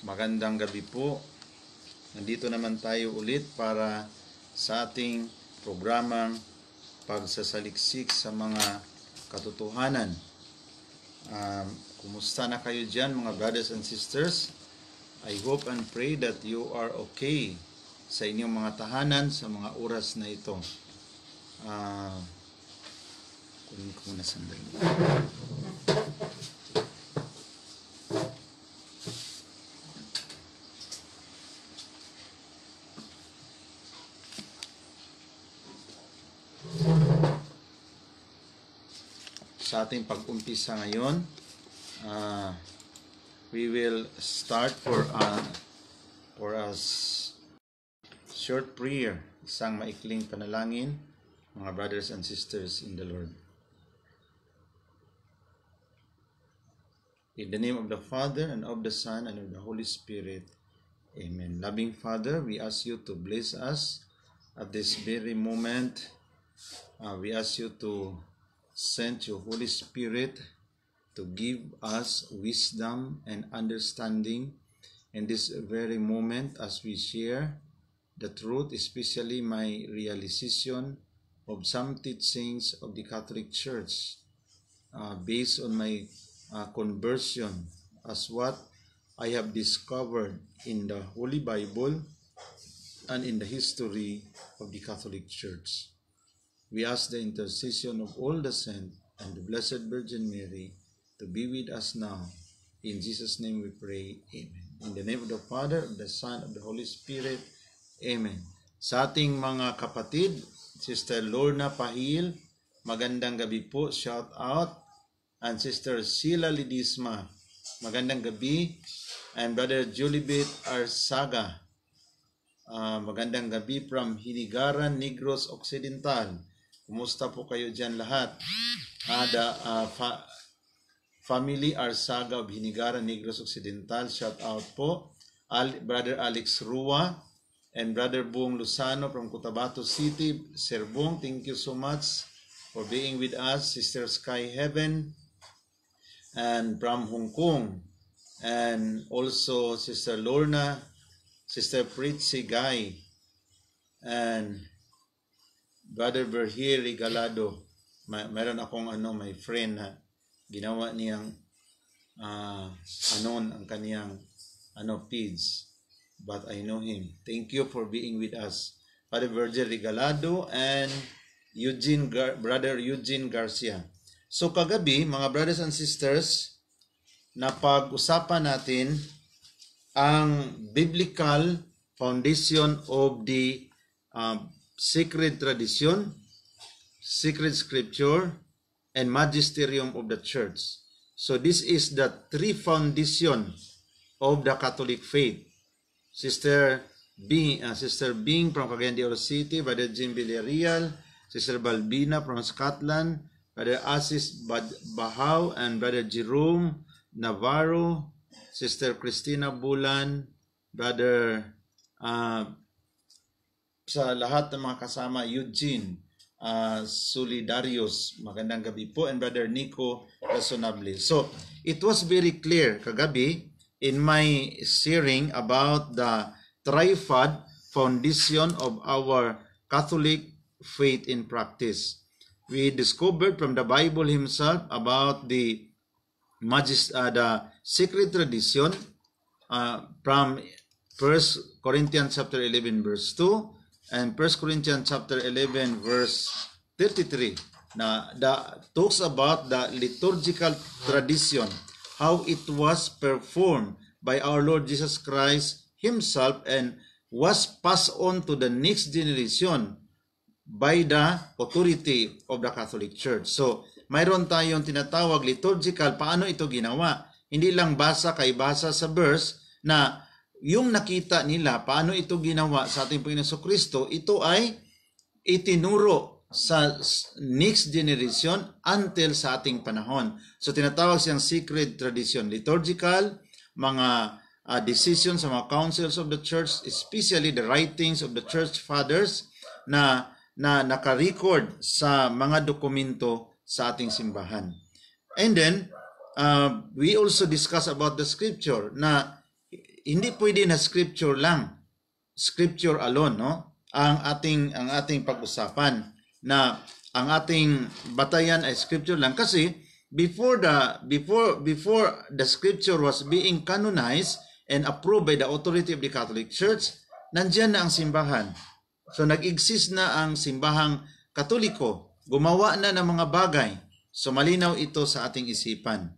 Magandang gabi po. Nandito naman tayo ulit para sa ating programang pagsasaliksik sa mga katotohanan. Um, kumusta na kayo dyan mga brothers and sisters? I hope and pray that you are okay sa inyong mga tahanan sa mga oras na ito. Uh, kunin ko muna sandali. ating pag-umpisa ngayon. Uh, we will start for a, for a short prayer, isang maikling panalangin, mga brothers and sisters in the Lord. In the name of the Father, and of the Son, and of the Holy Spirit. Amen. Loving Father, we ask you to bless us at this very moment. Uh, we ask you to sent your Holy Spirit to give us wisdom and understanding in this very moment as we share the truth, especially my realization of some teachings of the Catholic Church uh, based on my uh, conversion as what I have discovered in the Holy Bible and in the history of the Catholic Church. We ask the intercession of all the saints and the Blessed Virgin Mary to be with us now. In Jesus' name we pray. Amen. In the name of the Father, of the Son, of the Holy Spirit. Amen. Sa ating mga kapatid, Sister Lorna Pahil, magandang gabi po, shout out. And Sister Sheila Lidisma, magandang gabi. And Brother Julibit Arsaga, uh, magandang gabi from Hinigaran, Negros Occidental. Kumusta po kayo dyan lahat? Ada uh, ah, fa- Family Arsaga of Hinigaran, Negros Occidental, shout out po. Al- Brother Alex Rua and Brother Bong Lusano from Cotabato City. Sir Bong, thank you so much for being with us. Sister Sky Heaven and from Hong Kong. And also Sister Lorna, Sister Pritzi Guy, and Brother Berhier Regalado, may, meron akong ano, may friend na ginawa niyang uh, anon ang kaniyang ano, feeds. But I know him. Thank you for being with us. Brother Virgil Regalado and Eugene Gar Brother Eugene Garcia. So kagabi, mga brothers and sisters, napag-usapan natin ang biblical foundation of the uh, sacred tradition, sacred scripture, and magisterium of the church. So this is the three foundation of the Catholic faith. Sister Bing, uh, Sister Bing from Cagayan de Oro City, Brother Jim Villarreal, Sister Balbina from Scotland, Brother Asis Bahaw and Brother Jerome Navarro, Sister Christina Bulan, Brother uh, sa lahat ng mga kasama, Eugene, uh, ah, Solidarius, magandang gabi po, and Brother Nico Razonably. So, it was very clear kagabi in my hearing about the trifad foundation of our Catholic faith in practice. We discovered from the Bible himself about the, magist- uh, ah, the secret tradition uh, from 1 Corinthians chapter 11 verse 2, and 1 Corinthians chapter 11 verse 33 na the, talks about the liturgical tradition how it was performed by our Lord Jesus Christ himself and was passed on to the next generation by the authority of the Catholic Church. So, mayroon tayong tinatawag liturgical, paano ito ginawa? Hindi lang basa kay basa sa verse na yung nakita nila paano ito ginawa sa ating Panginoon Kristo, ito ay itinuro sa next generation until sa ating panahon. So tinatawag siyang secret tradition, liturgical, mga uh, ah, decisions sa mga councils of the church, especially the writings of the church fathers na na naka-record sa mga dokumento sa ating simbahan. And then, uh, we also discuss about the scripture na hindi pwede na scripture lang, scripture alone, no? Ang ating ang ating pag-usapan na ang ating batayan ay scripture lang kasi before the before before the scripture was being canonized and approved by the authority of the Catholic Church, nandiyan na ang simbahan. So nag-exist na ang simbahang Katoliko, gumawa na ng mga bagay. So malinaw ito sa ating isipan.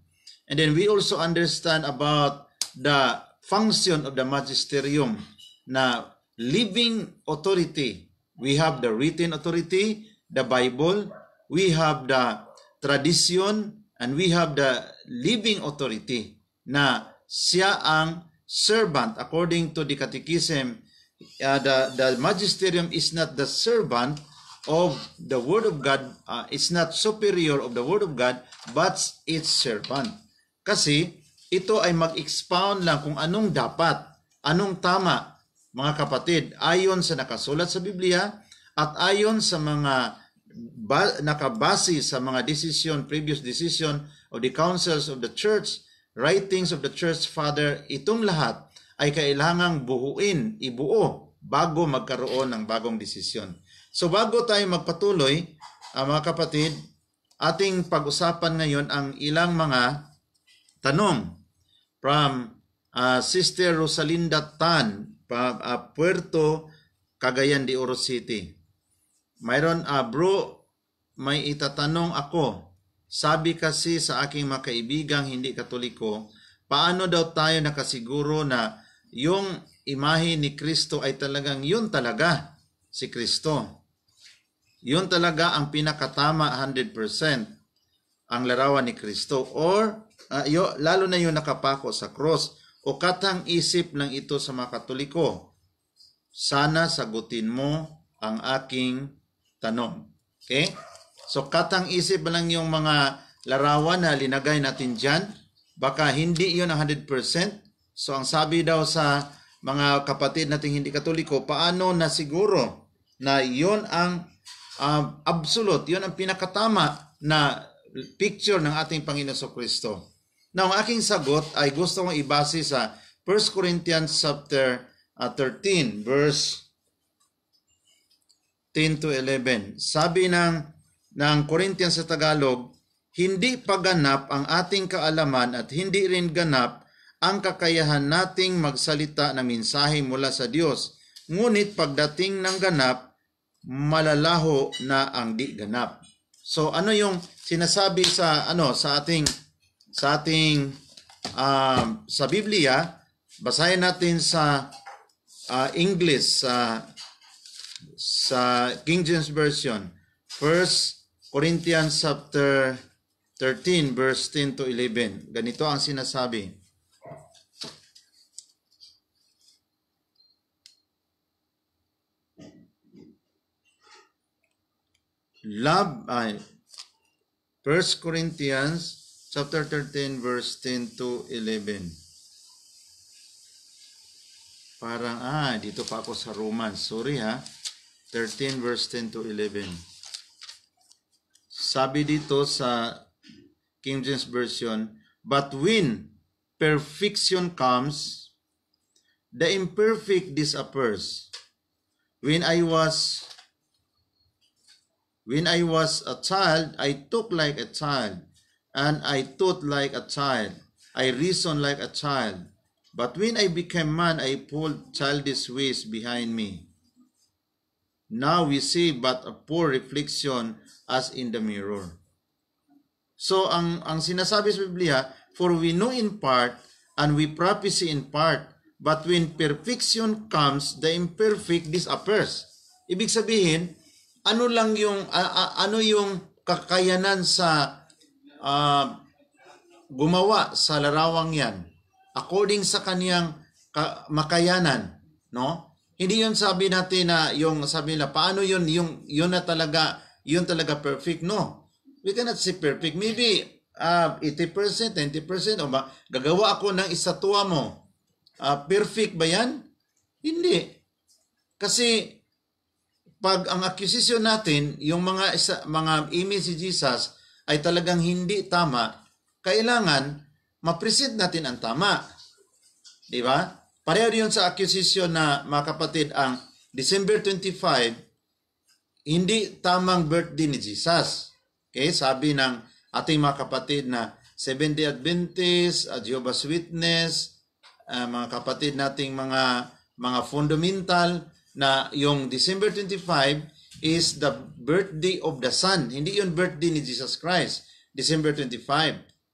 And then we also understand about the function of the magisterium na living authority. We have the written authority, the Bible, we have the tradition, and we have the living authority na siya ang servant according to the catechism. Uh, the, the magisterium is not the servant of the Word of God, uh, it's not superior of the Word of God, but its servant. Kasi, ito ay mag-expound lang kung anong dapat, anong tama, mga kapatid, ayon sa nakasulat sa Biblia at ayon sa mga ba, nakabase sa mga decision, previous decision of the councils of the church, writings of the church father, itong lahat ay kailangang buhuin, ibuo bago magkaroon ng bagong desisyon. So bago tayo magpatuloy, uh, mga kapatid, ating pag-usapan ngayon ang ilang mga tanong from uh, Sister Rosalinda Tan, pa, uh, Puerto Cagayan de Oro City. Mayroon, uh, bro, may itatanong ako. Sabi kasi sa aking mga kaibigang hindi katoliko, paano daw tayo nakasiguro na yung imahe ni Kristo ay talagang yun talaga si Kristo. Yun talaga ang pinakatama 100% ang larawan ni Kristo or uh, yo, lalo na yung nakapako sa cross o katang isip ng ito sa mga Katoliko. Sana sagutin mo ang aking tanong. Okay? So katang isip lang yung mga larawan na linagay natin dyan. Baka hindi yun ang 100%. So ang sabi daw sa mga kapatid nating hindi katoliko, paano na siguro na yun ang uh, absolute, yun ang pinakatama na picture ng ating Panginoon sa Kristo. Now, ang aking sagot ay gusto kong ibase sa 1 Corinthians chapter 13 ah, verse 10 to 11. Sabi ng ng Corinthians sa Tagalog, hindi paganap ang ating kaalaman at hindi rin ganap ang kakayahan nating magsalita ng mensahe mula sa Diyos. Ngunit pagdating ng ganap, malalaho na ang di ganap. So ano yung sinasabi sa ano sa ating sa ating um, sa Biblia, basahin natin sa uh, English sa sa King James Version. First Corinthians chapter 13 verse 10 to 11. Ganito ang sinasabi. Love, ay, 1 Corinthians chapter 13 verse 10 to 11 parang ah dito pa ako sa Romans sorry ha 13 verse 10 to 11 sabi dito sa King James Version but when perfection comes the imperfect disappears when I was when I was a child I took like a child and I thought like a child. I reasoned like a child. But when I became man, I pulled childish ways behind me. Now we see but a poor reflection as in the mirror. So ang, ang sinasabi sa Biblia, For we know in part, and we prophesy in part, but when perfection comes, the imperfect disappears. Ibig sabihin, ano lang yung, a, a, ano yung kakayanan sa uh, gumawa sa larawang yan according sa kaniyang makayanan, no? Hindi yun sabi natin na yung sabi nila paano yun yung yun na talaga yun talaga perfect, no? We cannot say perfect. Maybe uh, 80%, 20% o ba gagawa ako ng istatwa mo. Uh, perfect ba 'yan? Hindi. Kasi pag ang acquisition natin, yung mga isa, mga image si Jesus, ay talagang hindi tama, kailangan ma-present natin ang tama. Di ba? Pareho yun sa acquisition na mga kapatid ang December 25, hindi tamang birthday ni Jesus. Okay, sabi ng ating mga kapatid na 70 Adventist, uh, Jehovah's Witness, uh, mga kapatid nating mga mga fundamental na yung December 25 is the birthday of the Son. Hindi yun birthday ni Jesus Christ, December 25.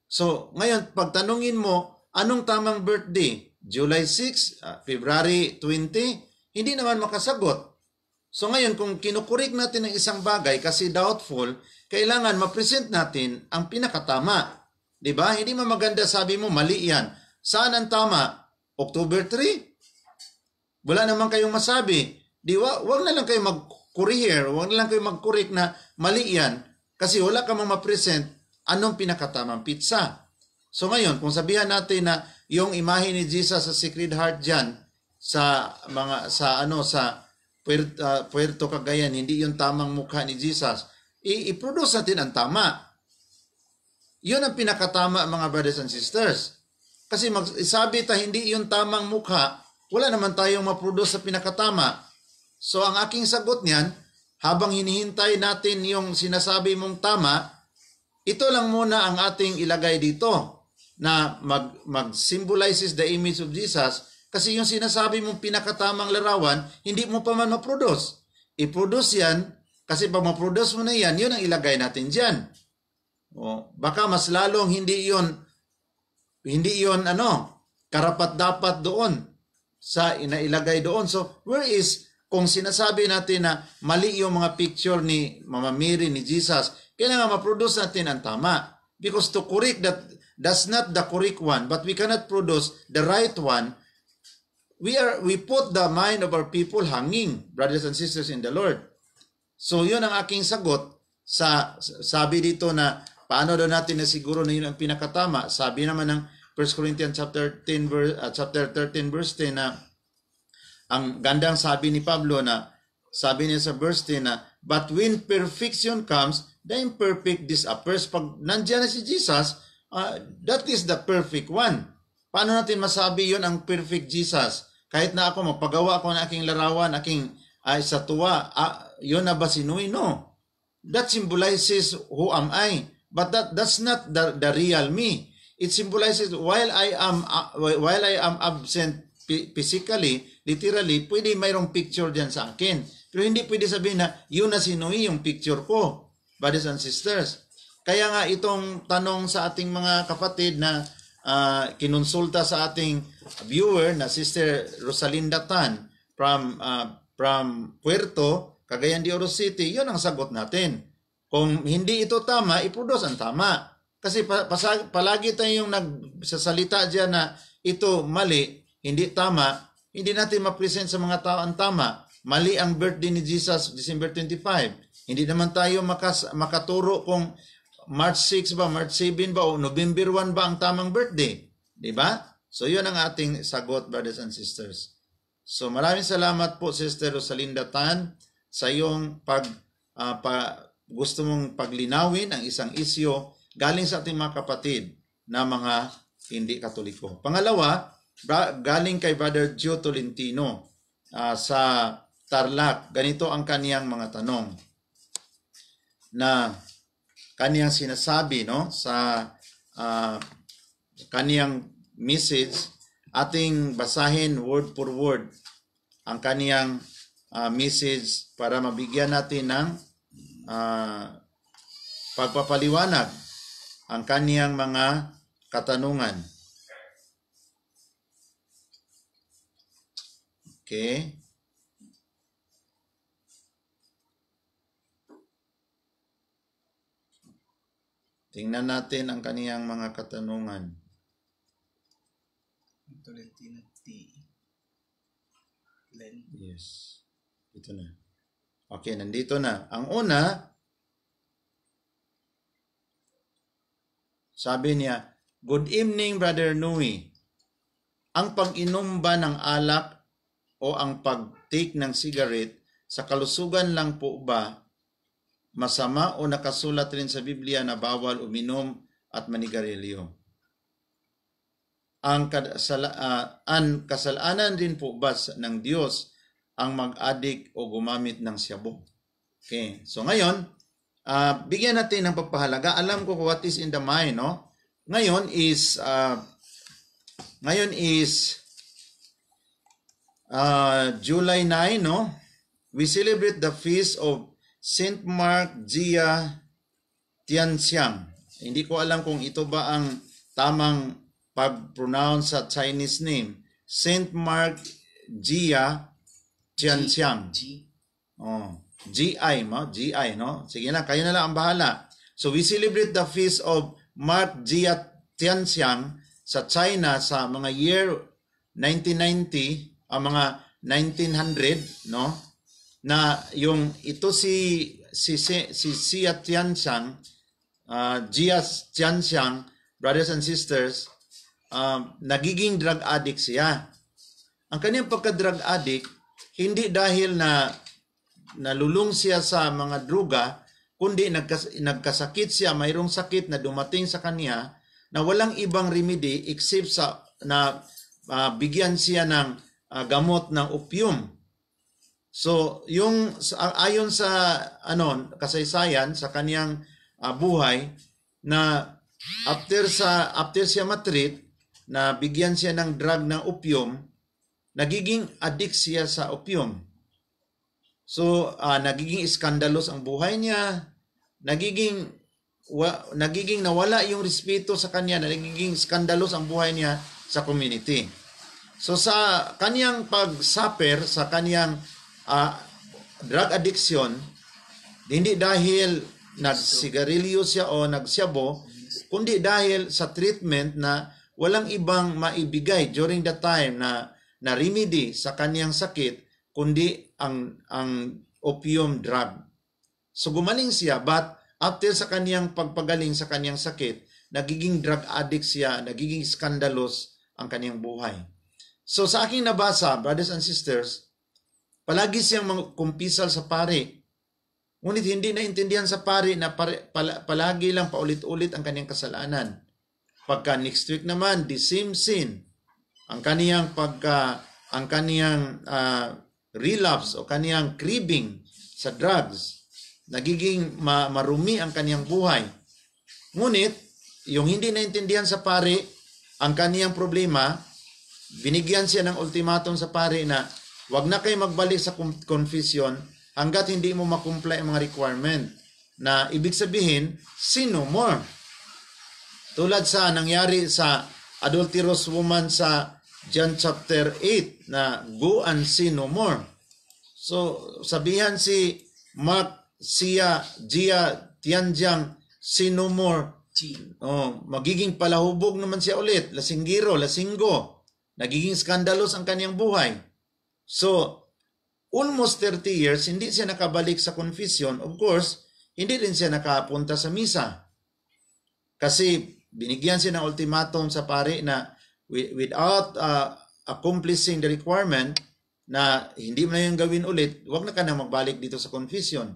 So, ngayon, pagtanungin mo, anong tamang birthday? July 6, ah, February 20? Hindi naman makasagot. So ngayon, kung kinukurik natin ang isang bagay kasi doubtful, kailangan ma-present natin ang pinakatama. ba? Diba? Hindi mo maganda sabi mo, mali yan. Saan ang tama? October 3? Wala naman kayong masabi. Di ba? wag na lang kayo mag career, huwag lang kayo mag-correct na mali yan kasi wala ka mang ma-present anong pinakatamang pizza. So ngayon, kung sabihan natin na yung imahe ni Jesus sa Sacred Heart diyan sa mga sa ano sa Puerto, uh, ah, Puerto Cagayan, hindi yung tamang mukha ni Jesus, i-produce natin ang tama. Yun ang pinakatama mga brothers and sisters. Kasi magsabi ta hindi yung tamang mukha, wala naman tayong ma-produce sa pinakatama. So ang aking sagot niyan, habang hinihintay natin yung sinasabi mong tama, ito lang muna ang ating ilagay dito na mag, mag-symbolizes the image of Jesus kasi yung sinasabi mong pinakatamang larawan, hindi mo pa man ma-produce. I-produce yan kasi pag ma-produce mo na yan, yun ang ilagay natin dyan. O, baka mas lalong hindi yon hindi yon ano, karapat dapat doon sa inailagay doon. So, where is kung sinasabi natin na mali yung mga picture ni Mama Mary, ni Jesus, kailangan ma-produce natin ang tama. Because to correct that, that's not the correct one, but we cannot produce the right one. We are we put the mind of our people hanging, brothers and sisters in the Lord. So yun ang aking sagot sa sabi dito na paano daw natin na siguro na yun ang pinakatama. Sabi naman ng 1 Corinthians chapter 13 ah, verse uh, chapter 13 verse 10 na ang gandang sabi ni Pablo na, sabi niya sa verse 10 na, But when perfection comes, the imperfect disappears. Pag nandiyan na si Jesus, uh, that is the perfect one. Paano natin masabi yon ang perfect Jesus? Kahit na ako, magpagawa ako ng aking larawan, aking ay ah, sa tuwa, ah, yun na ba si No. That symbolizes who am I. But that that's not the, the real me. It symbolizes while I am uh, while I am absent physically, literally, pwede mayroong picture dyan sa akin. Pero hindi pwede sabihin na, yun na si Noe yung picture ko, brothers and sisters. Kaya nga itong tanong sa ating mga kapatid na uh, kinonsulta sa ating viewer na Sister Rosalinda Tan from, uh, from Puerto, Cagayan de Oro City, yun ang sagot natin. Kung hindi ito tama, iproduce ang tama. Kasi pa, pasag, palagi tayong nagsasalita dyan na ito mali, hindi tama, hindi natin ma-present sa mga tao ang tama. Mali ang birthday ni Jesus, December 25. Hindi naman tayo makas makaturo kung March 6 ba, March 7 ba, o November 1 ba ang tamang birthday. Di ba? So yun ang ating sagot, brothers and sisters. So maraming salamat po, Sister Rosalinda Tan, sa iyong pag, uh, pa, gusto mong paglinawin ang isang isyo galing sa ating mga kapatid na mga hindi katoliko. Pangalawa, galing kay Brother Gio Tolentino uh, sa Tarlac. Ganito ang kaniyang mga tanong na kaniyang sinasabi no sa uh, kaniyang message ating basahin word for word ang kaniyang uh, message para mabigyan natin ng uh, pagpapaliwanag ang kaniyang mga katanungan. Okay. Tingnan natin ang kaniyang mga katanungan. Ito na T. Yes. Ito na. Okay, nandito na. Ang una, sabi niya, Good evening, Brother Nui. Ang pag-inom ba ng alak o ang pag-take ng cigarette sa kalusugan lang po ba masama o nakasulat rin sa Biblia na bawal uminom at manigarilyo? Ang, kasala, uh, ah, ang kasalanan din po ba ng Diyos ang mag addict o gumamit ng siyabo? Okay, so ngayon, uh, bigyan natin ng pagpahalaga. Alam ko what is in the mind, no? Ngayon is, uh, ngayon is, uh, July 9, no? We celebrate the feast of St. Mark Gia Tianxiang. Hindi ko alam kung ito ba ang tamang pag-pronounce sa Chinese name. St. Mark Gia Tianxiang. G. Oh, GI, no? GI, no? Sige na, kayo na lang ang bahala. So we celebrate the feast of Mark Gia Tianxiang sa China sa mga year 1990 ang mga 1900 no na yung ito si si si, si Sia Tiansang uh, ah, Jia Tiansang brothers and sisters uh, nagiging drug addict siya ang kanyang pagka-drug addict hindi dahil na nalulung siya sa mga druga kundi nagkas, nagkasakit siya mayroong sakit na dumating sa kanya na walang ibang remedy except sa na uh, bigyan siya ng uh, gamot ng opium. So, yung ah, ayon sa ano kasaysayan sa kaniyang uh, buhay na after sa after siya matreat na bigyan siya ng drug na opium, nagiging addict siya sa opium. So, uh, nagiging iskandalos ang buhay niya, nagiging wa, nagiging nawala yung respeto sa kanya, nagiging iskandalos ang buhay niya sa community. So sa kaniyang pag-suffer, sa kaniyang uh, ah, drug addiction, hindi dahil nagsigarilyo siya o nagsyabo, kundi dahil sa treatment na walang ibang maibigay during the time na na remedy sa kaniyang sakit kundi ang ang opium drug. So gumaling siya but after sa kaniyang pagpagaling sa kaniyang sakit, nagiging drug addict siya, nagiging skandalos ang kaniyang buhay. So sa aking nabasa, brothers and sisters, palagi siyang magkumpisal sa pari. Ngunit hindi naintindihan sa pari na pare, pala, palagi lang paulit-ulit ang kanyang kasalanan. Pagka next week naman, the same sin. Ang kaniyang pagka ang kaniyang uh, relapse o kaniyang craving sa drugs, nagiging ma- marumi ang kaniyang buhay. Ngunit, yung hindi naintindihan sa pari, ang kaniyang problema, Binigyan siya ng ultimatum sa pari na wag na kayo magbalik sa confession hanggat hindi mo makumply ang mga requirement na ibig sabihin, sino more? Tulad sa nangyari sa adulterous woman sa John chapter 8 na go and sin no more. So sabihan si Mark siya Gia Tianjiang sin no more. Oh, magiging palahubog naman siya ulit. Lasinggiro, lasinggo. Nagiging skandalos ang kanyang buhay. So, almost 30 years, hindi siya nakabalik sa confession. Of course, hindi rin siya nakapunta sa misa. Kasi binigyan siya ng ultimatum sa pare na without uh, accomplishing the requirement na hindi mo na yung gawin ulit, huwag na ka na magbalik dito sa confession.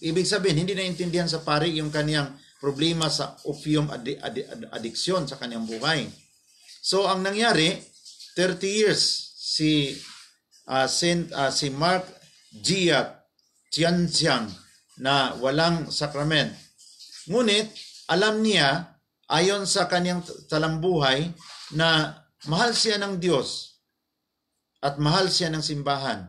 Ibig sabihin, hindi naintindihan sa pare yung kaniyang problema sa opium addiction sa kaniyang buhay. So ang nangyari, 30 years si uh, Saint, uh, si Mark Gia Tianxiang na walang sakrament. Ngunit alam niya ayon sa kanyang talambuhay na mahal siya ng Diyos at mahal siya ng simbahan.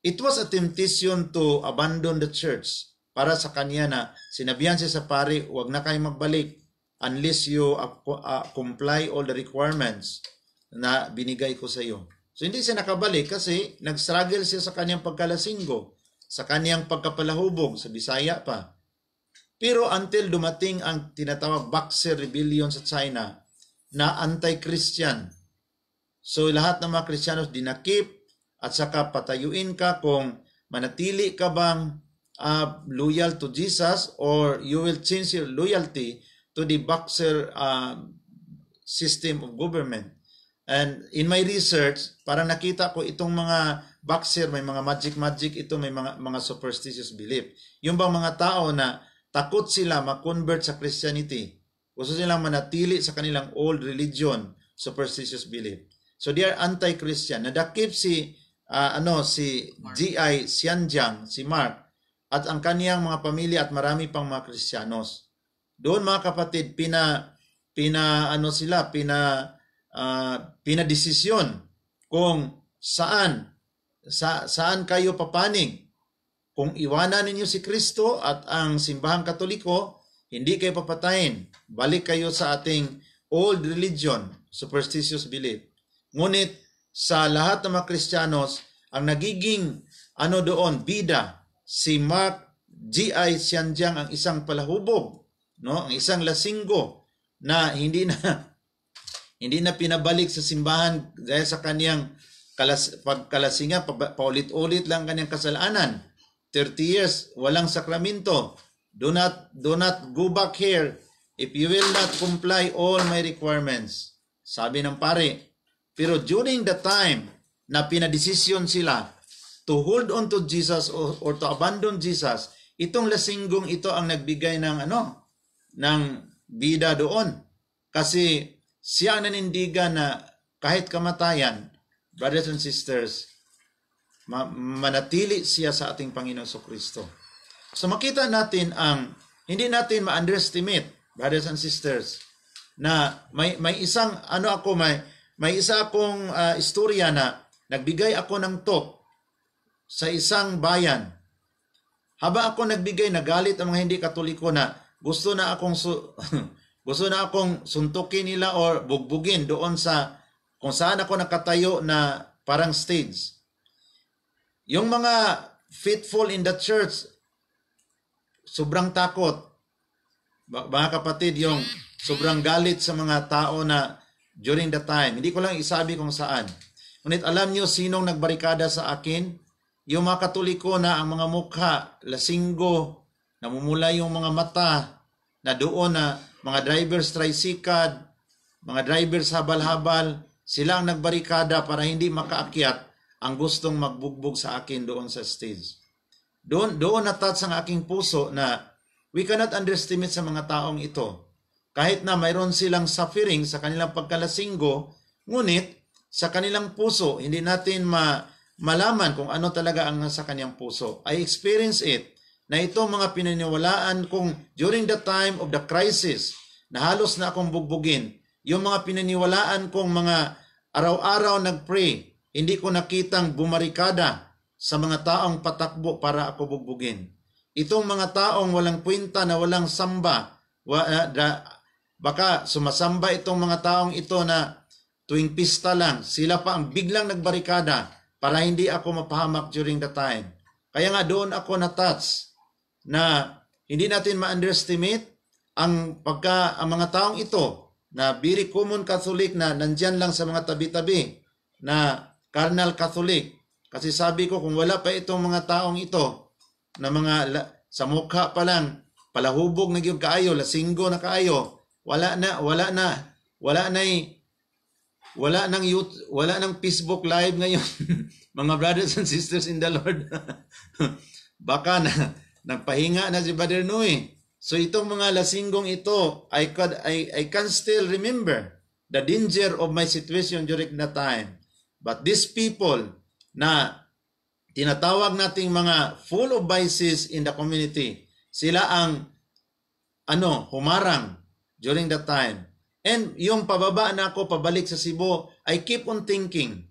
It was a temptation to abandon the church para sa kanya na sinabihan siya sa pari, huwag na kayo magbalik unless you uh, comply all the requirements na binigay ko sa iyo. So hindi siya nakabalik kasi nagstruggle siya sa kanyang pagkalasinggo, sa kanyang pagkapalahubog, sa Bisaya pa. Pero until dumating ang tinatawag Boxer Rebellion sa China na anti-Christian. So lahat ng mga Kristiyano dinakip at saka patayuin ka kung manatili ka bang uh, loyal to Jesus or you will change your loyalty to the Boxer uh, system of government. And in my research, para nakita ko itong mga Boxer, may mga magic-magic ito, may mga, mga superstitious belief. Yung bang mga tao na takot sila ma-convert sa Christianity, gusto silang manatili sa kanilang old religion, superstitious belief. So they are anti-Christian. Nadakip si uh, ano si GI Xianjiang, si Mark at ang kaniyang mga pamilya at marami pang mga Kristiyanos. Doon mga kapatid, pina pina ano sila, pina uh, ah, pinadesisyon kung saan sa, saan kayo papaning. Kung iwanan ninyo si Kristo at ang simbahang katoliko, hindi kayo papatayin. Balik kayo sa ating old religion, superstitious belief. Ngunit sa lahat ng mga Kristiyanos, ang nagiging ano doon, bida, si Mark G.I. Xianjiang ang isang palahubog no? Ang isang lasinggo na hindi na hindi na pinabalik sa simbahan dahil sa kaniyang kalas, pagkalasinga, pa, paulit-ulit lang kaniyang kasalanan. 30 years, walang sakramento. Do not, do not go back here if you will not comply all my requirements. Sabi ng pare. Pero during the time na pinadesisyon sila to hold on to Jesus or, or to abandon Jesus, itong lasinggong ito ang nagbigay ng ano, ng bida doon. Kasi siya ang nanindigan na kahit kamatayan, brothers and sisters, ma- manatili siya sa ating Panginoon So Kristo. So makita natin ang hindi natin ma-underestimate, brothers and sisters, na may may isang ano ako may may isa akong uh, ah, istorya na nagbigay ako ng talk sa isang bayan. Haba ako nagbigay, nagalit ang mga hindi katoliko na gusto na akong su- gusto na akong suntukin nila or bugbugin doon sa kung saan ako nakatayo na parang stage. Yung mga faithful in the church, sobrang takot. Mga kapatid, yung sobrang galit sa mga tao na during the time. Hindi ko lang isabi kung saan. Ngunit alam niyo sinong nagbarikada sa akin? Yung mga katoliko na ang mga mukha, lasinggo, namumula yung mga mata na doon na mga drivers tricycad, mga drivers habal-habal, sila ang nagbarikada para hindi makaakyat ang gustong magbugbog sa akin doon sa stage. Doon, doon natats sa aking puso na we cannot underestimate sa mga taong ito. Kahit na mayroon silang suffering sa kanilang pagkalasinggo, ngunit sa kanilang puso, hindi natin ma malaman kung ano talaga ang nasa kanyang puso. I experience it na ito mga pinaniwalaan kong during the time of the crisis na halos na akong bugbugin, yung mga pinaniwalaan kong mga araw-araw nagpray, hindi ko nakitang bumarikada sa mga taong patakbo para ako bugbugin. Itong mga taong walang kwenta na walang samba, wa, uh, da, baka sumasamba itong mga taong ito na tuwing pista lang, sila pa ang biglang nagbarikada para hindi ako mapahamak during the time. Kaya nga doon ako na-touch na hindi natin ma-underestimate ang pagka ang mga taong ito na very common Catholic na nandyan lang sa mga tabi-tabi na carnal Catholic. Kasi sabi ko kung wala pa itong mga taong ito na mga sa mukha pa lang palahubog na yung kaayo, lasinggo na kaayo, wala na, wala na, wala na wala nang youth, wala nang Facebook live ngayon. mga brothers and sisters in the Lord. Baka na Nagpahinga na si Brother Noe. So itong mga lasinggong ito, I, could, I, I can still remember the danger of my situation during that time. But these people na tinatawag nating mga full of vices in the community, sila ang ano, humarang during that time. And yung pababa na ako, pabalik sa Cebu, I keep on thinking.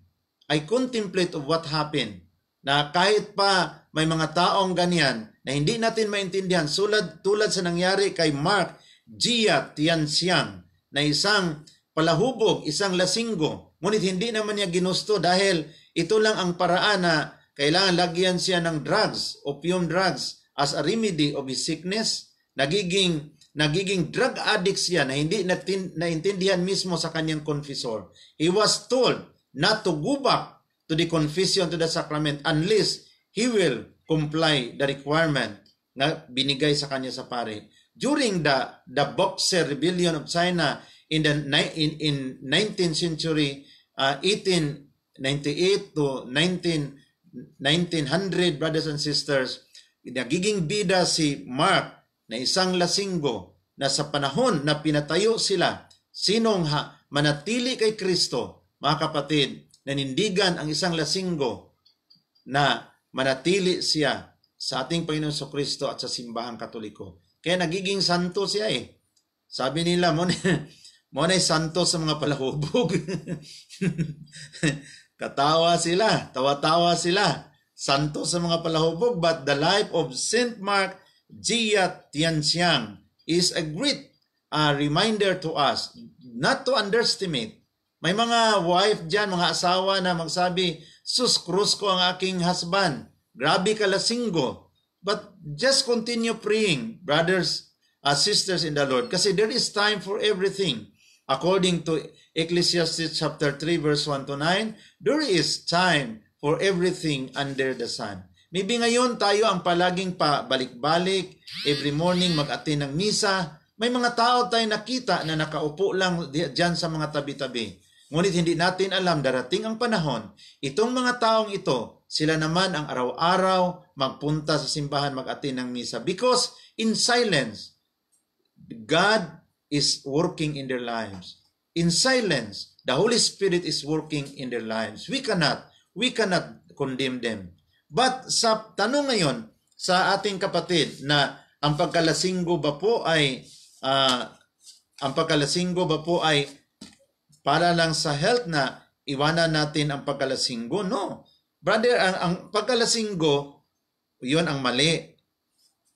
I contemplate of what happened. Na kahit pa may mga taong ganyan na hindi natin maintindihan sulad, tulad sa nangyari kay Mark Gia Tianxiang na isang palahubog, isang lasinggo. Ngunit hindi naman niya ginusto dahil ito lang ang paraan na kailangan lagyan siya ng drugs, opium drugs as a remedy of his sickness. Nagiging nagiging drug addict siya na hindi natin, naintindihan mismo sa kanyang confessor. He was told not to go back to the confession to the sacrament unless he will comply the requirement na binigay sa kanya sa pare. During the the Boxer Rebellion of China in the in in 19th century uh, 1898 to 19 1900 brothers and sisters nagiging bida si Mark na isang lasinggo na sa panahon na pinatayo sila sinong ha, manatili kay Kristo mga kapatid nanindigan ang isang lasinggo na manatili siya sa ating Panginoon so Kristo at sa simbahang katoliko. Kaya nagiging santo siya eh. Sabi nila, mo na santo sa mga palahubog. Katawa sila, tawa-tawa sila. Santo sa mga palahubog, but the life of Saint Mark Gia Tianxiang is a great uh, reminder to us not to underestimate. May mga wife dyan, mga asawa na magsabi, sus krus ko ang aking husband. Grabe ka lasinggo. But just continue praying, brothers and uh, sisters in the Lord. Kasi there is time for everything. According to Ecclesiastes chapter 3 verse 1 to 9, there is time for everything under the sun. Maybe ngayon tayo ang palaging pabalik-balik, every morning mag-attend ng misa. May mga tao tayong nakita na nakaupo lang diyan sa mga tabi-tabi. Ngunit hindi natin alam darating ang panahon, itong mga taong ito, sila naman ang araw-araw magpunta sa simbahan mag-atin ng misa because in silence, God is working in their lives. In silence, the Holy Spirit is working in their lives. We cannot, we cannot condemn them. But sa tanong ngayon sa ating kapatid na ang pagkalasinggo ba po ay uh, ang pagkalasinggo ba po ay para lang sa health na iwanan natin ang pagkalasinggo. No. Brother, ang, ang pagkalasinggo, yun ang mali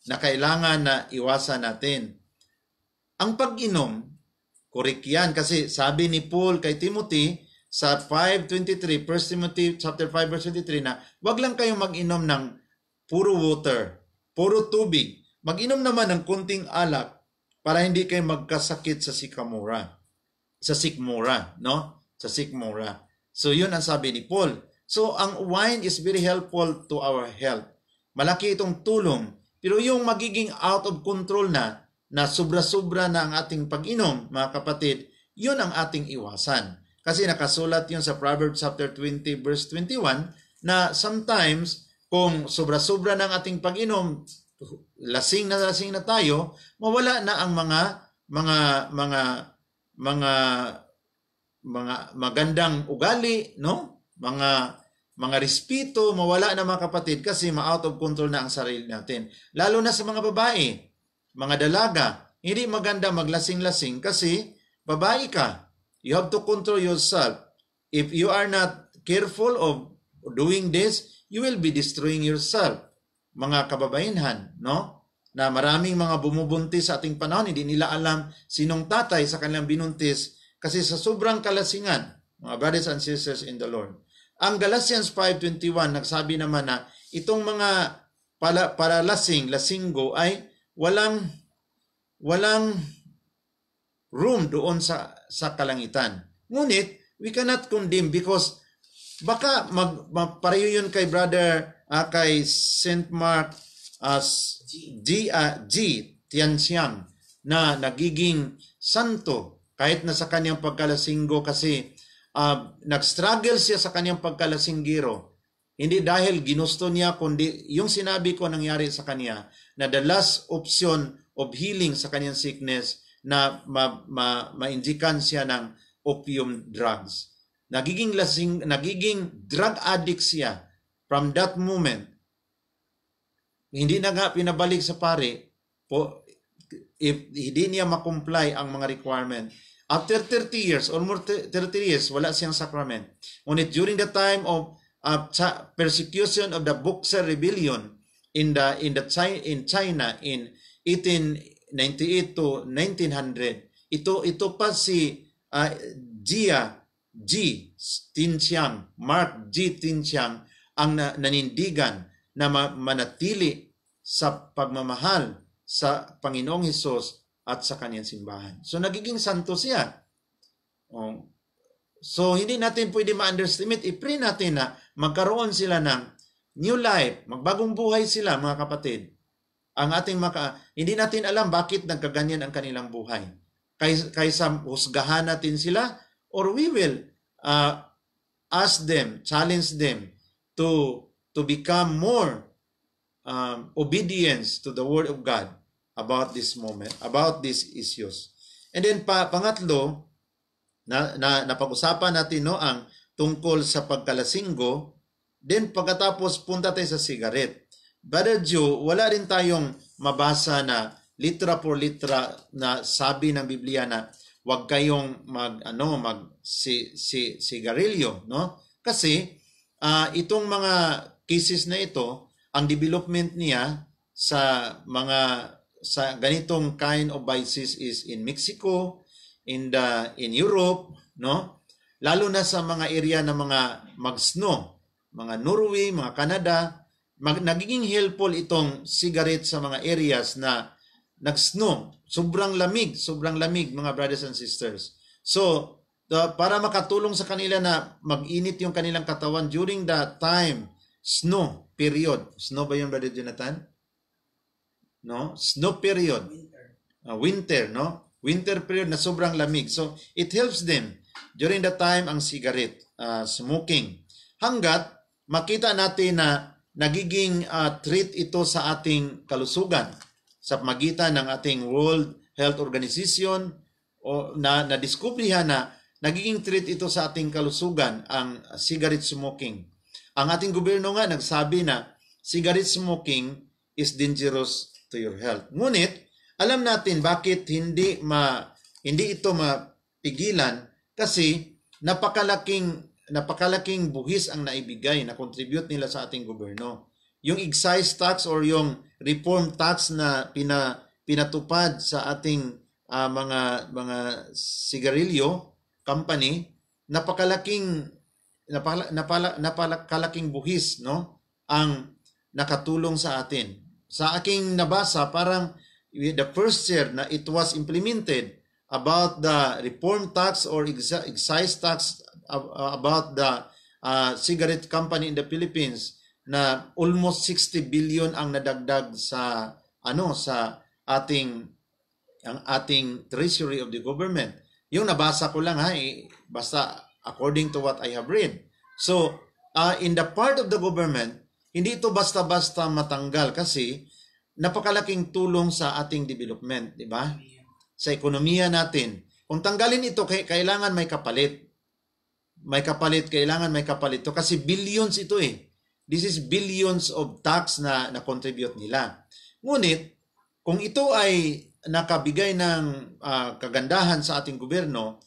na kailangan na iwasan natin. Ang pag-inom, correct yan kasi sabi ni Paul kay Timothy sa 5.23, 1 Timothy chapter 5 verse 23 na wag lang kayong mag-inom ng puro water, puro tubig. Mag-inom naman ng kunting alak para hindi kayo magkasakit sa sikamura sa sikmura, no? Sa sikmura. So yun ang sabi ni Paul. So ang wine is very helpful to our health. Malaki itong tulong. Pero yung magiging out of control na, na sobra-sobra na ang ating pag-inom, mga kapatid, yun ang ating iwasan. Kasi nakasulat yun sa Proverbs chapter 20 verse 21 na sometimes kung sobra-sobra ng ating pag-inom, lasing na lasing na tayo, mawala na ang mga mga mga mga mga magandang ugali, no? Mga mga respeto, mawala na mga kapatid kasi ma-out of control na ang sarili natin. Lalo na sa mga babae, mga dalaga, hindi maganda maglasing-lasing kasi babae ka. You have to control yourself. If you are not careful of doing this, you will be destroying yourself. Mga kababainhan, no? na maraming mga bumubuntis sa ating panahon, hindi nila alam sinong tatay sa kanilang binuntis kasi sa sobrang kalasingan, mga brothers and sisters in the Lord. Ang Galatians 5.21 nagsabi naman na itong mga para, para lasing, lasinggo ay walang walang room doon sa sa kalangitan. Ngunit we cannot condemn because baka mag, mag pareho yun kay brother uh, kay St. Mark as G, uh, G Tianxian na nagiging santo kahit na sa kanyang pagkalasinggo kasi uh, nag-struggle siya sa kanyang pagkalasinggiro. Hindi dahil ginusto niya, kundi yung sinabi ko nangyari sa kanya na the last option of healing sa kanyang sickness na ma, ma, ma siya ng opium drugs. Nagiging, lasing, nagiging drug addict siya from that moment hindi na nga pinabalik sa pare po if hindi niya makomply ang mga requirement after 30 years or more 30 years wala siyang sacrament ngunit during the time of uh, persecution of the Boxer rebellion in the in the in China in 1898 to 1900 ito ito pa si uh, Gia G Tinsiang Mark G Tinsiang ang na, nanindigan na manatili sa pagmamahal sa Panginoong Hesus at sa kanyang simbahan. So nagiging santo siya. Oh. So hindi natin pwede ma-underestimate. I-pray natin na magkaroon sila ng new life, magbagong buhay sila mga kapatid. Ang ating maka hindi natin alam bakit nagkaganyan ang kanilang buhay. Kaysa, kaysa husgahan natin sila or we will uh, ask them, challenge them to to become more um, obedience to the Word of God about this moment, about these issues. And then pa, pangatlo, na, na napag-usapan natin no ang tungkol sa pagkalasinggo, then pagkatapos punta tayo sa sigaret. Brother Joe, wala rin tayong mabasa na litra por litra na sabi ng Biblia na wag kayong mag ano mag si, si sigarilyo no kasi uh, itong mga cases na ito, ang development niya sa mga sa ganitong kind of vices is in Mexico, in the in Europe, no? Lalo na sa mga area ng mga magsno, mga Norway, mga Canada, mag, nagiging helpful itong cigarette sa mga areas na nagsno, sobrang lamig, sobrang lamig mga brothers and sisters. So, the, para makatulong sa kanila na mag-init yung kanilang katawan during that time Snow period. Snow ba yun, Brother Jonathan? No? Snow period. Winter. Uh, winter, no? Winter period na sobrang lamig. So, it helps them during the time ang cigarette, uh, smoking. Hanggat makita natin na nagiging uh, ah, treat ito sa ating kalusugan sa magitan ng ating World Health Organization o na nadiskubrihan na nagiging treat ito sa ating kalusugan ang cigarette smoking. Ang ating gobyerno nga nagsabi na cigarette smoking is dangerous to your health. Ngunit, alam natin bakit hindi ma hindi ito mapigilan kasi napakalaking napakalaking buhis ang naibigay na contribute nila sa ating gobyerno. Yung excise tax or yung reform tax na pina, pinatupad sa ating uh, mga mga sigarilyo company, napakalaking napala, napala, kalaking buhis no ang nakatulong sa atin. Sa aking nabasa parang the first year na it was implemented about the reform tax or excise tax about the uh, cigarette company in the Philippines na almost 60 billion ang nadagdag sa ano sa ating ang ating treasury of the government. Yung nabasa ko lang ha, eh, basta according to what I have read. So, uh, in the part of the government, hindi ito basta-basta matanggal kasi napakalaking tulong sa ating development, di ba? Sa ekonomiya natin. Kung tanggalin ito, kailangan may kapalit. May kapalit, kailangan may kapalit to kasi billions ito eh. This is billions of tax na na-contribute nila. Ngunit, kung ito ay nakabigay ng uh, kagandahan sa ating gobyerno,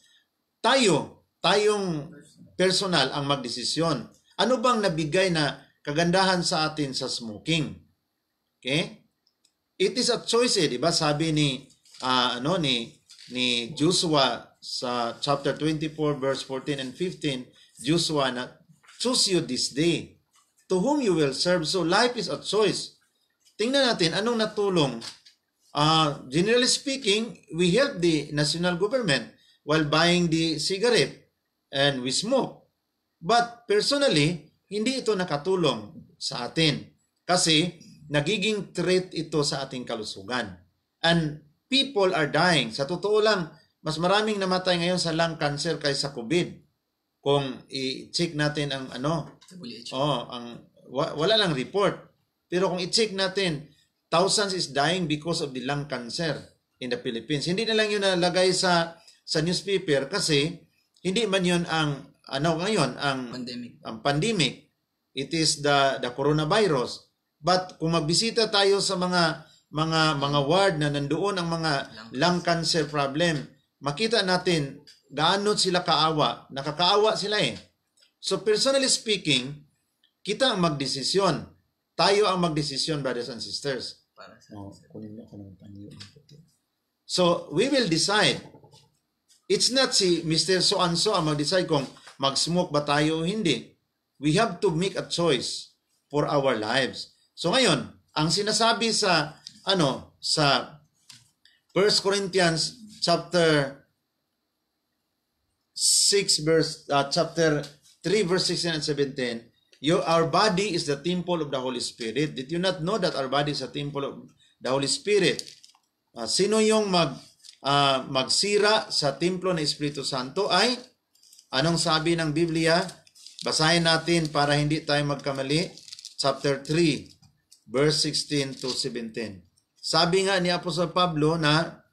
tayo tayong personal ang magdesisyon. Ano bang nabigay na kagandahan sa atin sa smoking? Okay? It is a choice eh, di ba? Sabi ni uh, ano ni ni Joshua sa chapter 24 verse 14 and 15, Joshua na choose you this day to whom you will serve. So life is a choice. Tingnan natin anong natulong. Uh, generally speaking, we help the national government while buying the cigarette and we smoke. But personally, hindi ito nakatulong sa atin kasi nagiging threat ito sa ating kalusugan. And people are dying. Sa totoo lang, mas maraming namatay ngayon sa lung cancer kaysa COVID. Kung i-check natin ang ano, WHO. oh, ang wala lang report. Pero kung i-check natin, thousands is dying because of the lung cancer in the Philippines. Hindi na lang yun nalagay sa sa newspaper kasi hindi man yon ang ano ngayon ang pandemic. Ang pandemic. It is the the coronavirus. But kung magbisita tayo sa mga mga mga ward na nandoon ang mga lung cancer problem, makita natin gaano sila kaawa, nakakaawa sila eh. So personally speaking, kita ang magdesisyon. Tayo ang magdesisyon, brothers and sisters. Para sa oh, kunin mo ako panyo. So we will decide It's not si Mr. So-and-so ang mag-decide kung mag-smoke ba tayo o hindi. We have to make a choice for our lives. So ngayon, ang sinasabi sa ano sa 1 Corinthians chapter 6 verse uh, chapter 3 verse 16 and 17 your our body is the temple of the Holy Spirit did you not know that our body is a temple of the Holy Spirit uh, sino yung mag uh, magsira sa templo ng Espiritu Santo ay anong sabi ng Biblia? Basahin natin para hindi tayo magkamali. Chapter 3, verse 16 to 17. Sabi nga ni Apostol Pablo na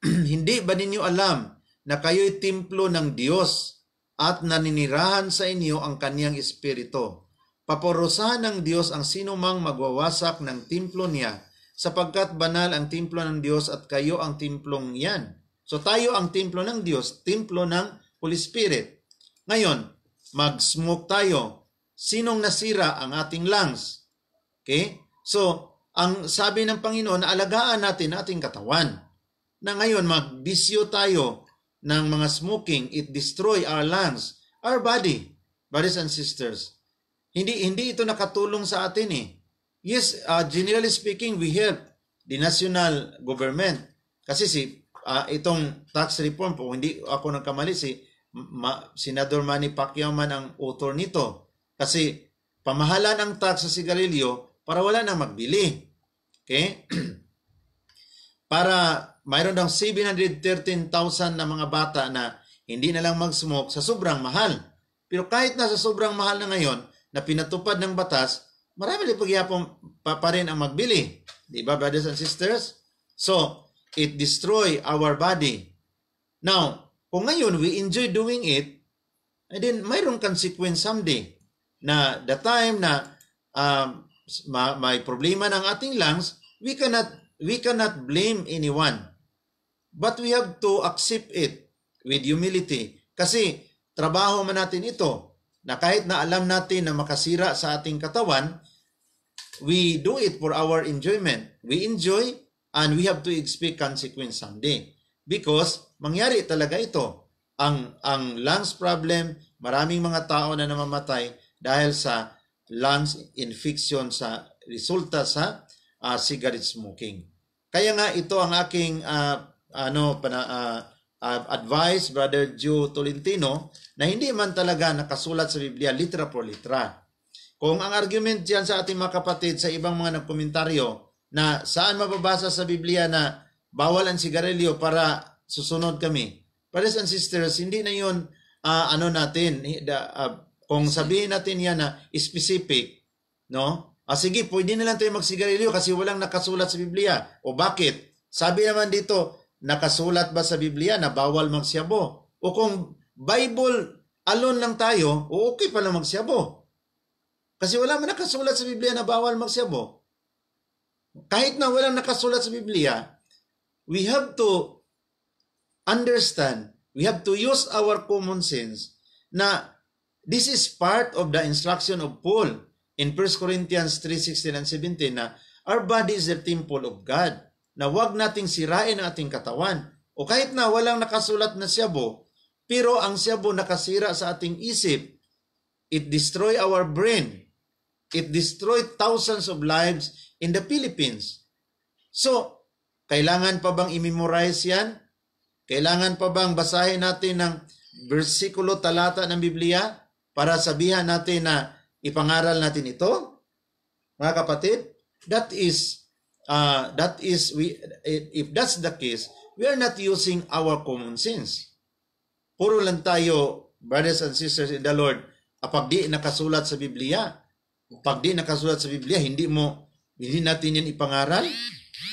hindi ba ninyo alam na kayo'y templo ng Diyos at naninirahan sa inyo ang kaniyang espiritu? Paparusahan ng Diyos ang sinumang magwawasak ng templo niya sapagkat banal ang templo ng Diyos at kayo ang templong yan. So tayo ang templo ng Diyos, templo ng Holy Spirit. Ngayon, mag-smoke tayo. Sinong nasira ang ating lungs? Okay? So, ang sabi ng Panginoon, alagaan natin ating katawan. Na ngayon, magbisyo tayo ng mga smoking, it destroy our lungs, our body, brothers and sisters. Hindi, hindi ito nakatulong sa atin eh. Yes, uh, generally speaking, we help the national government. Kasi si uh, itong tax reform po, hindi ako nagkamali si ma, Senador Manny Pacquiao man ang author nito. Kasi pamahalan ang tax sa sigarilyo para wala nang magbili. Okay? para mayroon daw 713,000 na mga bata na hindi na lang mag-smoke sa sobrang mahal. Pero kahit na sa sobrang mahal na ngayon na pinatupad ng batas, marami na pagyapon pa, pa rin ang magbili. Di ba, brothers and sisters? So, it destroy our body. Now, kung ngayon we enjoy doing it, and eh then mayroong consequence someday na the time na um, ma- may problema ng ating lungs, we cannot we cannot blame anyone. But we have to accept it with humility kasi trabaho man natin ito na kahit na alam natin na makasira sa ating katawan, we do it for our enjoyment. We enjoy and we have to expect consequence someday. Because mangyari talaga ito. Ang, ang lungs problem, maraming mga tao na namamatay dahil sa lungs infection sa resulta sa uh, cigarette smoking. Kaya nga ito ang aking uh, ano pana, uh, uh, advice brother Joe Tolentino na hindi man talaga nakasulat sa Biblia litra for litra kung ang argument dyan sa ating mga kapatid sa ibang mga nagkomentaryo na saan mababasa sa Biblia na bawal ang sigarilyo para susunod kami. Brothers and sisters, hindi na yun uh, ano natin, uh, kung sabihin natin yan na specific, no? Ah, sige, pwede na lang tayo magsigarilyo kasi walang nakasulat sa Biblia. O bakit? Sabi naman dito, nakasulat ba sa Biblia na bawal magsyabo? O kung Bible alone lang tayo, okay pa lang magsyabo. Kasi wala man nakasulat sa Biblia na bawal magsiyabo. Kahit na wala nakasulat sa Biblia, we have to understand, we have to use our common sense na this is part of the instruction of Paul in 1 Corinthians 3:16 and 17 na our body is the temple of God na huwag nating sirain ang ating katawan o kahit na walang nakasulat na siyabo pero ang siyabo nakasira sa ating isip it destroy our brain It destroyed thousands of lives in the Philippines. So, kailangan pa bang i-memorize yan? Kailangan pa bang basahin natin ng versikulo talata ng Biblia para sabihan natin na ipangaral natin ito? Mga kapatid, that is uh, that is we if that's the case, we are not using our common sense. Puro lang tayo, brothers and sisters in the Lord, apag di nakasulat sa Biblia. Pag di nakasulat sa Biblia, hindi mo, hindi natin yan ipangaral.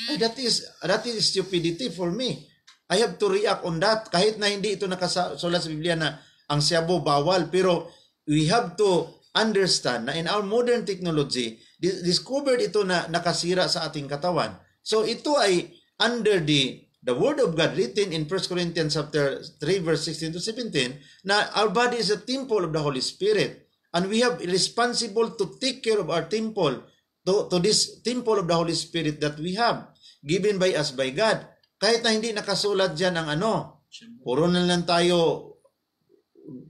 Ay, that is, that is stupidity for me. I have to react on that. Kahit na hindi ito nakasulat sa Biblia na ang siyabo bawal, pero we have to understand na in our modern technology, discovered ito na nakasira sa ating katawan. So ito ay under the the word of God written in 1 Corinthians chapter 3 verse 16 to 17 na our body is a temple of the Holy Spirit. And we have responsible to take care of our temple, to, to this temple of the Holy Spirit that we have, given by us by God. Kahit na hindi nakasulat dyan ang ano, puro na lang tayo,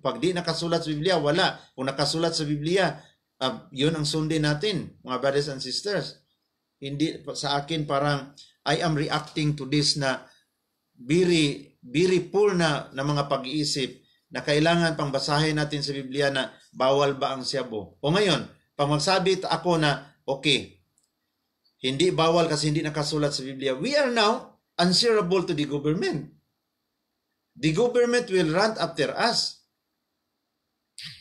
pag di nakasulat sa Biblia, wala. Kung nakasulat sa Biblia, uh, yun ang sundin natin, mga brothers and sisters. Hindi sa akin parang I am reacting to this na very very full na, na mga pag-iisip na kailangan pang basahin natin sa Biblia na bawal ba ang siyabo. O ngayon, pag magsabi ako na, okay, hindi bawal kasi hindi nakasulat sa Biblia, we are now answerable to the government. The government will run after us.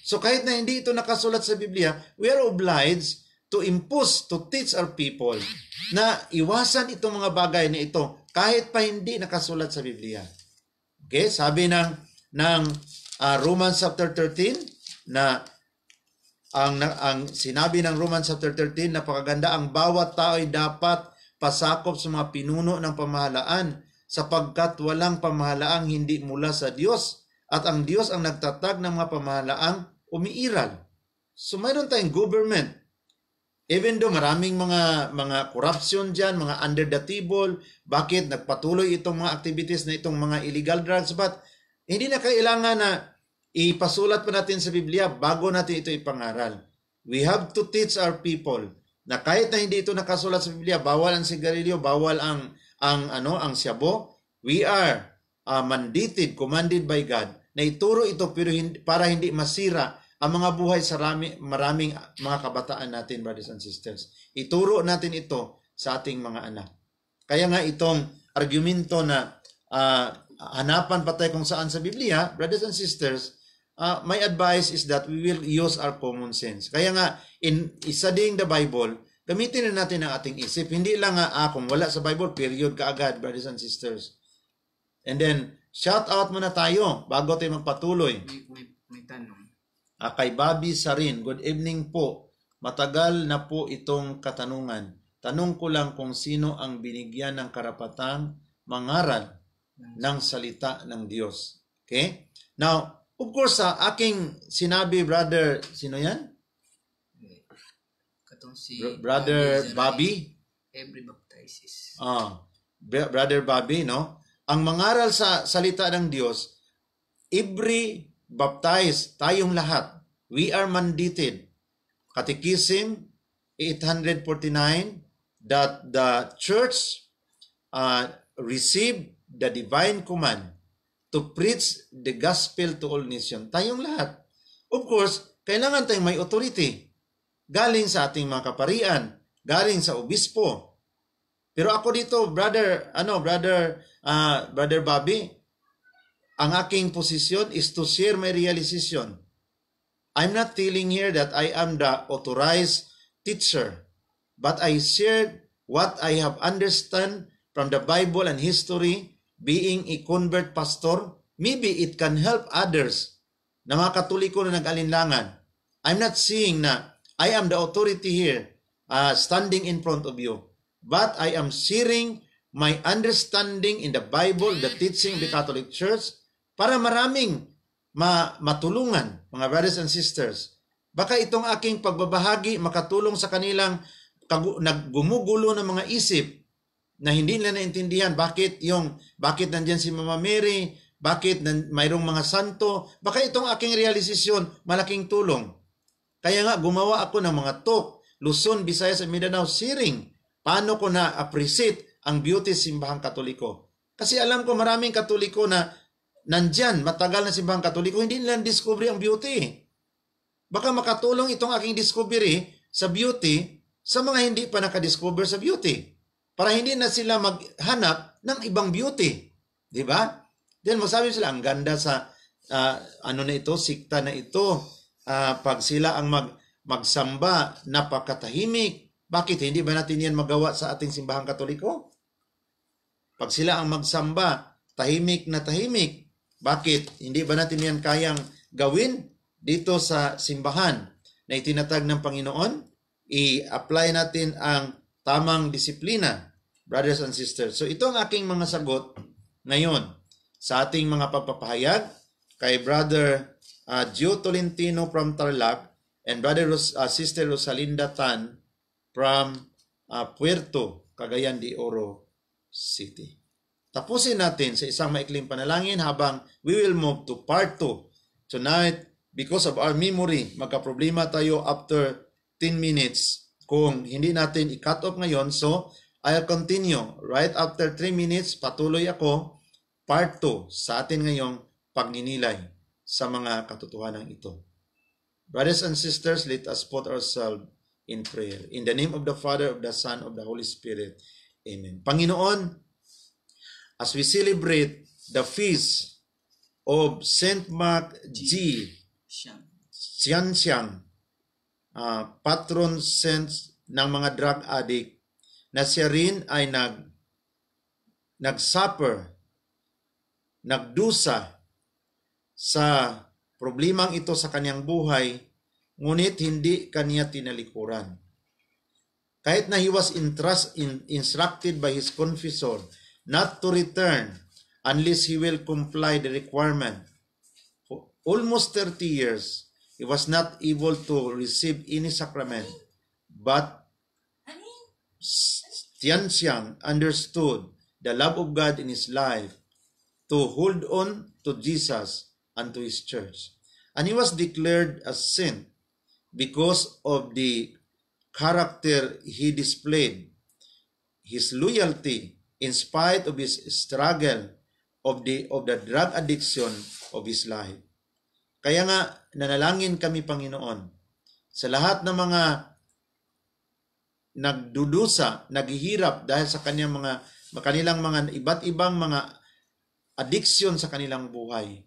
So kahit na hindi ito nakasulat sa Biblia, we are obliged to impose, to teach our people na iwasan itong mga bagay na ito kahit pa hindi nakasulat sa Biblia. Okay? Sabi ng ng uh, Romans chapter 13 na ang, ang sinabi ng Romans chapter 13 napakaganda ang bawat tao ay dapat pasakop sa mga pinuno ng pamahalaan sapagkat walang pamahalaang hindi mula sa Diyos at ang Diyos ang nagtatag ng mga pamahalaang umiiral. So mayroon tayong government. Even though maraming mga mga corruption diyan, mga under the table, bakit nagpatuloy itong mga activities na itong mga illegal drugs but hindi na kailangan na ipasulat pa natin sa Biblia bago natin ito ipangaral. We have to teach our people na kahit na hindi ito nakasulat sa Biblia, bawal ang sigarilyo, bawal ang ang ano, ang siyabo. We are uh, mandated, commanded by God na ituro ito pero hindi, para hindi masira ang mga buhay sa rami, maraming mga kabataan natin, brothers and sisters. Ituro natin ito sa ating mga anak. Kaya nga itong argumento na uh, hanapan pa tayo kung saan sa Biblia, brothers and sisters, uh, my advice is that we will use our common sense. Kaya nga, in studying the Bible, gamitin na natin ang ating isip. Hindi lang nga, ah, kung wala sa Bible, period kaagad, brothers and sisters. And then, shout out muna tayo bago tayo magpatuloy. May, may, may tanong. Ah, kay Bobby Sarin, good evening po. Matagal na po itong katanungan. Tanong ko lang kung sino ang binigyan ng karapatang mangaral ng salita ng Diyos. Okay? Now, Of course, sa uh, aking sinabi, brother, sino yan? Katong si brother Bobby. Every baptizes. Ah, uh, brother Bobby, no? Ang mangaral sa salita ng Diyos, every baptized, tayong lahat. We are mandated. Catechism 849 that the church uh, receive the divine command to preach the gospel to all nations. Tayong lahat. Of course, kailangan tayong may authority. Galing sa ating mga kaparian, galing sa obispo. Pero ako dito, brother, ano, brother, uh, brother Bobby, ang aking posisyon is to share my realization. I'm not telling here that I am the authorized teacher, but I shared what I have understand from the Bible and history being a convert pastor, maybe it can help others na mga katoliko na nag-alinlangan. I'm not seeing na I am the authority here uh, standing in front of you. But I am sharing my understanding in the Bible, the teaching of the Catholic Church, para maraming ma matulungan, mga brothers and sisters. Baka itong aking pagbabahagi makatulong sa kanilang naggumugulo ng mga isip na hindi nila naintindihan bakit yung bakit nandiyan si Mama Mary, bakit nan, mayroong mga santo. Baka itong aking realisasyon malaking tulong. Kaya nga gumawa ako ng mga talk, Luzon, Visayas at Mindanao Siring. paano ko na appreciate ang beauty simbahang Katoliko. Kasi alam ko maraming Katoliko na nandyan, matagal na simbahang Katoliko, hindi nila discovery ang beauty. Baka makatulong itong aking discovery sa beauty sa mga hindi pa nakadiscover sa beauty para hindi na sila maghanap ng ibang beauty. Di ba? Then masabi sila, ang ganda sa uh, ano na ito, sikta na ito. Uh, pag sila ang mag, magsamba, napakatahimik. Bakit? Hindi ba natin yan magawa sa ating simbahang katoliko? Pag sila ang magsamba, tahimik na tahimik. Bakit? Hindi ba natin yan kayang gawin dito sa simbahan na itinatag ng Panginoon? I-apply natin ang tamang disiplina, brothers and sisters. So ito ang aking mga sagot ngayon sa ating mga papapahayag kay Brother uh, Gio Tolentino from Tarlac and Brother Ros- uh, Sister Rosalinda Tan from uh, Puerto, Cagayan de Oro City. Tapusin natin sa isang maikling panalangin habang we will move to part 2. Tonight, because of our memory, magkaproblema tayo after 10 minutes kung hindi natin i-cut off ngayon, so I'll continue. Right after 3 minutes, patuloy ako part 2 sa atin ngayong pagninilay sa mga katotohanan ito. Brothers and sisters, let us put ourselves in prayer. In the name of the Father, of the Son, of the Holy Spirit. Amen. Panginoon, as we celebrate the feast of St. Mark G. Xiang Xiang uh, patron sense ng mga drug addict na siya rin ay nag nagsuffer, nagdusa sa problemang ito sa kanyang buhay, ngunit hindi kanya tinalikuran. Kahit na he was entrust, in, instructed by his confessor not to return unless he will comply the requirement. For almost 30 years, He was not able to receive any sacrament, but Tianxiang understood the love of God in his life to hold on to Jesus and to his church. And he was declared a saint because of the character he displayed, his loyalty in spite of his struggle of the, of the drug addiction of his life. Kaya nga, nanalangin kami, Panginoon, sa lahat ng mga nagdudusa, naghihirap dahil sa kanyang mga, kanilang mga iba't ibang mga addiction sa kanilang buhay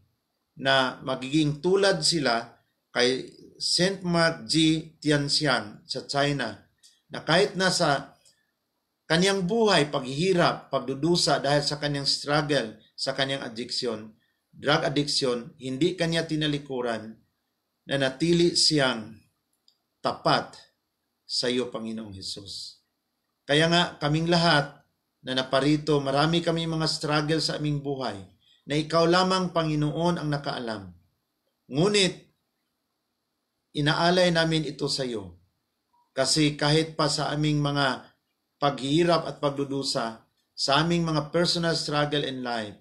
na magiging tulad sila kay St. Mark G. Tianxian sa China na kahit nasa kanyang buhay, paghihirap, pagdudusa dahil sa kanyang struggle, sa kanyang addiction, drug addiction, hindi kanya tinalikuran na natili siyang tapat sa iyo, Panginoong Hesus. Kaya nga kaming lahat na naparito, marami kami mga struggle sa aming buhay na ikaw lamang, Panginoon, ang nakaalam. Ngunit, inaalay namin ito sa iyo. Kasi kahit pa sa aming mga paghihirap at pagdudusa, sa aming mga personal struggle in life,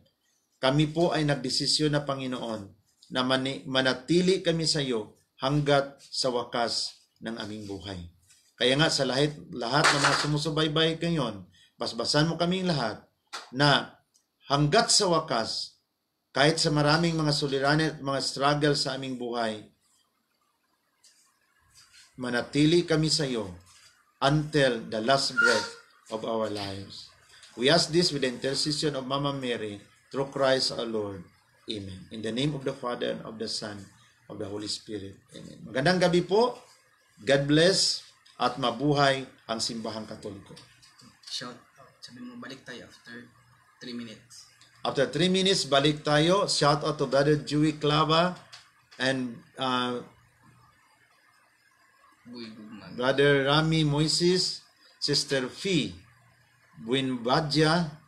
kami po ay nagdesisyon na Panginoon na manatili kami sa iyo hanggat sa wakas ng aming buhay. Kaya nga sa lahat, lahat ng mga sumusubaybay ngayon, basbasan mo kaming lahat na hanggat sa wakas, kahit sa maraming mga suliranin at mga struggle sa aming buhay, manatili kami sa iyo until the last breath of our lives. We ask this with the intercession of Mama Mary, through Christ our Lord. Amen. In the name of the Father, and of the Son, of the Holy Spirit. Amen. Magandang gabi po. God bless at mabuhay ang simbahang katoliko. Shout out. Sabi mo, balik tayo after 3 minutes. After 3 minutes, balik tayo. Shout out to Brother Dewey Clava and uh, Brother Rami Moises, Sister Fee Buenbadja,